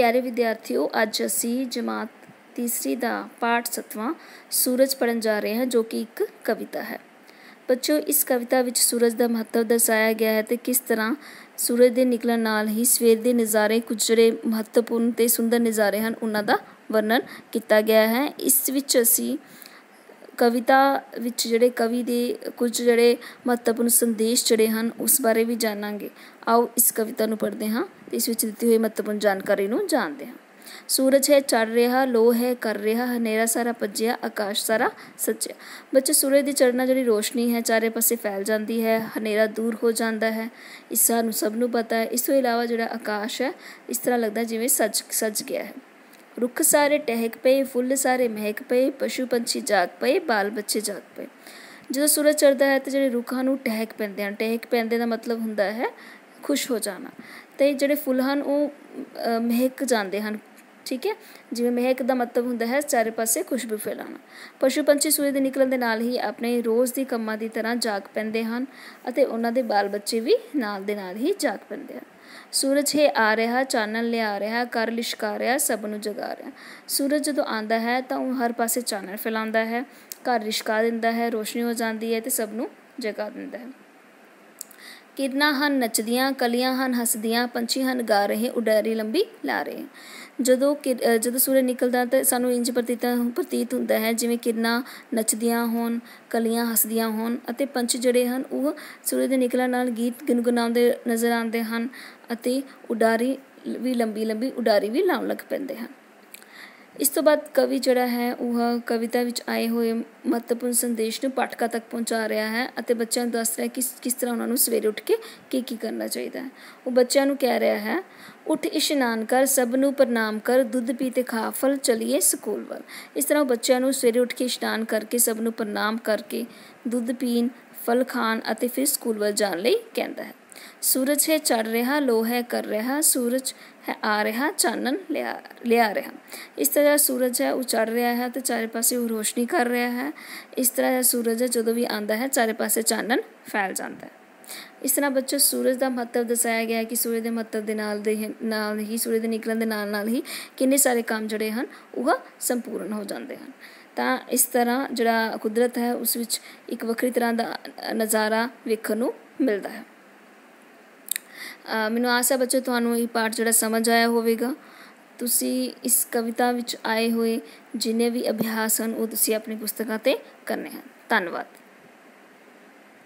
ਪਿਆਰੇ ਵਿਦਿਆਰਥੀਓ ਅੱਜ ਅਸੀਂ ਜਮਾਤ ਤੀਸਰੀ ਦਾ ਪਾਠ 7ਵਾਂ ਸੂਰਜ ਪੜਨ ਜਾ ਰਹੇ ਹਾਂ ਜੋ ਕਿ ਇੱਕ ਕਵਿਤਾ ਹੈ ਬੱਚਿਓ ਇਸ ਕਵਿਤਾ ਵਿੱਚ ਸੂਰਜ ਦਾ ਮਹੱਤਵ ਦਰਸਾਇਆ ਗਿਆ ਹੈ ਤੇ ਕਿਸ ਤਰ੍ਹਾਂ ਸੂਰਜ ਦੇ ਨਿਕਲਣ ਨਾਲ ਹੀ ਸਵੇਰ ਦੇ ਨਜ਼ਾਰੇ ਕੁਝ ਜਿਹੜੇ ਮਹੱਤਵਪੂਰਨ ਤੇ ਸੁੰਦਰ ਨਜ਼ਾਰੇ ਹਨ ਉਹਨਾਂ ਦਾ ਵਰਣਨ ਕੀਤਾ ਗਿਆ ਹੈ ਇਸ ਵਿੱਚ ਅਸੀਂ ਕਵਿਤਾ ਵਿੱਚ ਜਿਹੜੇ ਕਵੀ ਦੇ ਕੁਝ ਜਿਹੜੇ ਮਹੱਤਵਪੂਰਨ ਸੰਦੇਸ਼ ਜਿਹੜੇ ਹਨ ਉਸ ਬਾਰੇ ਵੀ ਜਾਣਾਂਗੇ ਆਓ ਇਸ ਕਵਿਤਾ ਨੂੰ ਪੜ੍ਹਦੇ ਹਾਂ ਇਸ ਵਿੱਚ ਦਿੱਤੀ ਹੋਈ ਮਹੱਤਵਪੂਰਨ ਜਾਣਕਾਰੀ ਨੂੰ ਜਾਣਦੇ ਹਾਂ ਸੂਰਜ ਹੈ ਚੜ ਰਿਹਾ ਲੋ ਹੈ ਕਰ ਰਿਹਾ ਹਨੇਰਾ ਸਾਰਾ ਪੱਜਿਆ ਆਕਾਸ਼ ਸਾਰਾ ਸੱਜਿਆ ਬੱਚੇ ਸੂਰਜ ਦੀ ਚੜਨਾ ਜਿਹੜੀ ਰੋਸ਼ਨੀ ਹੈ ਚਾਰੇ ਪਾਸੇ ਫੈਲ ਜਾਂਦੀ ਹੈ ਹਨੇਰਾ ਦੂਰ ਹੋ ਜਾਂਦਾ ਹੈ ਇਸ ਸਾਨੂੰ ਸਭ ਨੂੰ ਪਤਾ ਹੈ ਇਸ ਤੋਂ ਇਲਾਵਾ ਜਿਹੜਾ ਆਕਾਸ਼ ਹੈ ਇਸ ਤਰ੍ਹਾਂ ਲੱਗਦਾ ਜਿਵੇਂ ਸੱਜ ਸੱਜ ਗਿਆ ਹੈ ਰੁੱਖ ਸਾਰੇ ਟਹਿਕ ਪਏ ਫੁੱਲ ਸਾਰੇ ਮਹਿਕ ਪਏ ਪਸ਼ੂ ਪੰਛੀ ਜਾਗ ਪਏ ਬਾਲ ਬੱਚੇ ਜਾਗ ਪਏ ਜਦੋਂ ਸੂਰਜ ਚੜਦਾ ਹੈ ਤੇ ਜਿਹੜੇ ਰੁੱਖਾਂ ਨੂੰ ਟਹਿਕ ਪੈਂਦੇ ਹਨ ਟਹਿਕ ਪੈਂਦੇ ਦਾ ਮਤਲਬ ਹੁੰਦਾ ਹੈ ਖੁਸ਼ ਹੋ ਜਾਣਾ ਤੇ ਜਿਹੜੇ ਫੁੱਲ ਹਨ ਉਹ ਮਹਿਕ ਜਾਂਦੇ ਹਨ ਠੀਕ ਹੈ ਜਿਵੇਂ ਮਹਿਕ ਦਾ ਮਤਲਬ ਹੁੰਦਾ ਹੈ ਚਾਰੇ ਪਾਸੇ ਖੁਸ਼ਬੂ ਫੈਲਾਉਣਾ ਪਸ਼ੂ ਪੰਛੀ ਸੂਰਜ ਦੇ ਨਿਕਲਣ ਦੇ ਨਾਲ ਹੀ ਆਪਣੇ ਰੋਜ਼ ਦੀ ਕੰਮਾਂ ਦੀ ਤਰ੍ਹਾਂ ਜਾਗ ਪੈਂਦੇ ਹਨ ਅਤੇ ਉਹਨਾਂ ਦੇ ਬਾਲ ਬੱਚੇ ਵੀ ਨਾਲ ਦੇ ਨਾਲ ਹੀ ਜਾਗ ਪੈਂਦੇ ਹਨ ਸੂਰਜ ਹੈ ਆ ਰਿਹਾ ਚਾਨਣ ਲਿਆ ਰਿਹਾ ਕਰ ਲਿਸ਼ਕਾ ਰਿਹਾ ਸਭ ਨੂੰ ਜਗਾ ਰਿਹਾ ਸੂਰਜ ਜਦੋਂ ਆਂਦਾ ਹੈ ਤਾਂ ਉਹ ਹਰ ਪਾਸੇ ਚਾਨਣ ਫੈਲਾਉਂਦਾ ਹੈ ਕਰ ਲਿਸ਼ਕਾ ਦਿੰਦਾ ਹੈ ਰੋਸ਼ਨੀ ਹੋ ਜਾਂਦੀ ਹੈ ਤੇ ਸਭ ਨੂੰ ਜਗਾ ਦਿੰਦਾ ਹੈ ਕਿਰਨਾ ਹਨ ਨੱਚਦੀਆਂ ਕਲੀਆਂ ਹਨ ਹੱਸਦੀਆਂ ਪੰਛੀ ਹਨ ਗਾ ਰਹੇ ਉਡਾਰੀ ਲੰਬੀ ਲਾ ਰਹੇ ਜਦੋਂ ਜਦੋਂ ਸੂਰਜ ਨਿਕਲਦਾ ਤਾਂ ਸਾਨੂੰ ਇੰਜ ਪ੍ਰਤੀਤ ਪ੍ਰਤੀਤ ਹੁੰਦਾ ਹੈ ਜਿਵੇਂ ਕਿਰਨਾ ਨੱਚਦੀਆਂ ਹੋਣ ਕਲੀਆਂ ਹੱਸਦੀਆਂ ਹੋਣ ਅਤੇ ਪੰਛੀ ਜਿਹੜੇ ਹਨ ਉਹ ਸੂਰਜ ਦੇ ਨਿਕਲਣ ਨਾਲ ਗੀਤ ਗੁੰਗੁਨਾਉਂਦੇ ਨਜ਼ਰ ਆਉਂਦੇ ਹਨ ਅਤੇ ਉਡਾਰੀ ਵੀ ਲੰਬੀ ਲੰਬੀ ਉਡਾਰੀ ਵੀ ਲਾਉਣ ਲੱਗ ਪੈਂਦੇ ਹਨ ਇਸ ਤੋਂ ਬਾਅਦ ਕਵੀ ਜਿਹੜਾ ਹੈ ਉਹ ਕਵਿਤਾ ਵਿੱਚ ਆਏ ਹੋਏ ਮਹੱਤਵਪੂਰਨ ਸੰਦੇਸ਼ ਨੂੰ ਪਾਠਕਾਂ ਤੱਕ ਪਹੁੰਚਾ ਰਿਹਾ ਹੈ ਅਤੇ ਬੱਚਿਆਂ ਨੂੰ ਦੱਸ ਰਿਹਾ ਕਿ ਕਿਸ ਤਰ੍ਹਾਂ ਉਹਨਾਂ ਨੂੰ ਸਵੇਰੇ ਉੱਠ ਕੇ ਕੀ ਕੀ ਕਰਨਾ ਚਾਹੀਦਾ ਹੈ ਉਹ ਬੱਚਿਆਂ ਨੂੰ ਕਹਿ ਰਿਹਾ ਹੈ ਉੱਠ ਇਸ਼ਨਾਨ ਕਰ ਸਭ ਨੂੰ ਪ੍ਰਣਾਮ ਕਰ ਦੁੱਧ ਪੀ ਤੇ ਖਾ ਫਲ ਚਲੀਏ ਸਕੂਲ ਵੱਲ ਇਸ ਤਰ੍ਹਾਂ ਬੱਚਿਆਂ ਨੂੰ ਸਵੇਰੇ ਉੱਠ ਕੇ ਇਸ਼ਨਾਨ ਕਰਕੇ ਸਭ ਨੂੰ ਪ੍ਰਣਾਮ ਕਰਕੇ ਦੁੱਧ ਪੀਣ ਫਲ ਖਾਣ ਅਤੇ ਫਿਰ ਸਕੂਲ ਵੱਲ ਜਾਣ ਲਈ ਕਹਿੰਦਾ ਹੈ ਸੂਰਜ ਹੈ ਚੜ ਰਿਹਾ ਲੋਹ ਹੈ ਕਰ ਰਿਹਾ ਸੂਰਜ ਹੈ ਆ ਰਿਹਾ ਚਾਨਣ ਲਿਆ ਲਿਆ ਰਿਹਾ ਇਸ ਤਰ੍ਹਾਂ ਸੂਰਜ ਹੈ ਉਹ ਚੜ ਰਿਹਾ ਹੈ ਤੇ ਚਾਰੇ ਪਾਸੇ ਉਹ ਰੋਸ਼ਨੀ ਕਰ ਰਿਹਾ ਹੈ ਇਸ ਤਰ੍ਹਾਂ ਸੂਰਜ ਹੈ ਜਦੋਂ ਵੀ ਆਂਦਾ ਹੈ ਚਾਰੇ ਪਾਸੇ ਚਾਨਣ ਫੈਲ ਜਾਂਦਾ ਹੈ ਇਸ ਤਰ੍ਹਾਂ ਬੱਚੋ ਸੂਰਜ ਦਾ ਮਹੱਤਵ ਦੱਸਿਆ ਗਿਆ ਹੈ ਕਿ ਸੂਰਜ ਦੇ ਮਹੱਤਵ ਦੇ ਨਾਲ ਦੇ ਨਾਲ ਹੀ ਸੂਰਜ ਦੇ ਨਿਕਲਣ ਦੇ ਨਾਲ ਨਾਲ ਹੀ ਕਿੰਨੇ ਸਾਰੇ ਕੰਮ ਜੁੜੇ ਹਨ ਉਹ ਸੰਪੂਰਨ ਹੋ ਜਾਂਦੇ ਹਨ ਤਾਂ ਇਸ ਤਰ੍ਹਾਂ ਜਿਹੜਾ ਕੁਦਰਤ ਹੈ ਉਸ ਵਿੱਚ ਇੱਕ ਵੱਖਰੀ ਤਰ੍ਹਾਂ ਦਾ ਨਜ਼ਾਰਾ ਵੇਖਣ ਨੂੰ ਮਿਲਦਾ ਹੈ ਮੈਨੂੰ ਆਸ ਹੈ ਬੱਚੋ ਤੁਹਾਨੂੰ ਇਹ ਪਾਠ ਜਿਹੜਾ ਸਮਝ ਆਇਆ ਹੋਵੇਗਾ ਤੁਸੀਂ ਇਸ ਕਵਿਤਾ ਵਿੱਚ ਆਏ ਹੋਏ ਜਿੰਨੇ ਵੀ ਅਭਿਆਸ ਹਨ ਉਹ ਤੁਸੀਂ ਆਪਣੀ ਪੁਸਤਕਾਂ ਤੇ ਕਰਨੇ ਹਨ ਧੰਨਵਾਦ